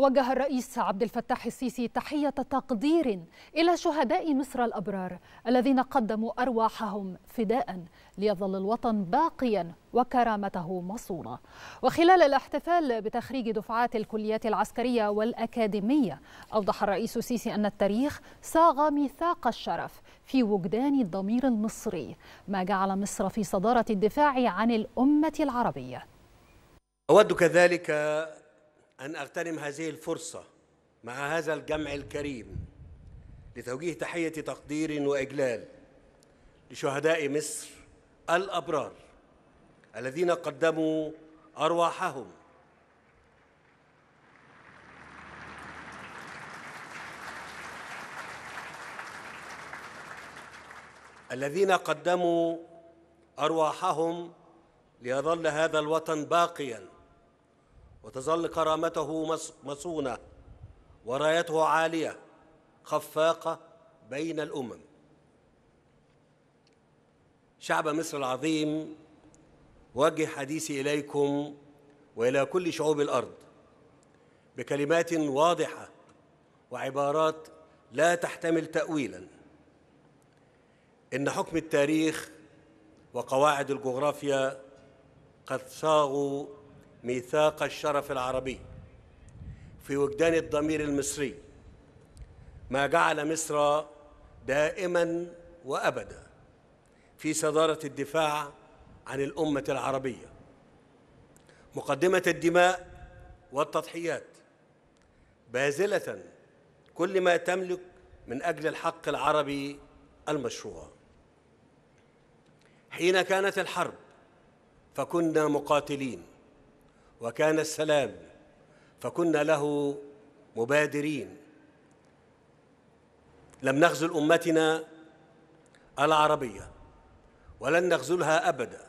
وجه الرئيس عبد الفتاح السيسي تحية تقدير إلى شهداء مصر الأبرار الذين قدموا أرواحهم فداء ليظل الوطن باقيا وكرامته مصونة وخلال الاحتفال بتخريج دفعات الكليات العسكرية والأكاديمية أوضح الرئيس السيسي أن التاريخ صاغ ميثاق الشرف في وجدان الضمير المصري ما جعل مصر في صدارة الدفاع عن الأمة العربية أود كذلك أن أغتنم هذه الفرصة مع هذا الجمع الكريم لتوجيه تحية تقدير وإجلال لشهداء مصر الأبرار الذين قدموا أرواحهم الذين قدموا أرواحهم ليظل هذا الوطن باقياً وتظل كرامته مصونة ورايته عالية خفاقة بين الأمم شعب مصر العظيم وجه حديثي إليكم وإلى كل شعوب الأرض بكلمات واضحة وعبارات لا تحتمل تأويلا إن حكم التاريخ وقواعد الجغرافيا قد صاغوا ميثاق الشرف العربي في وجدان الضمير المصري ما جعل مصر دائما وابدا في صداره الدفاع عن الامه العربيه مقدمه الدماء والتضحيات باذله كل ما تملك من اجل الحق العربي المشروع حين كانت الحرب فكنا مقاتلين وكان السلام فكنا له مبادرين لم نغزل امتنا العربيه ولن نغزلها ابدا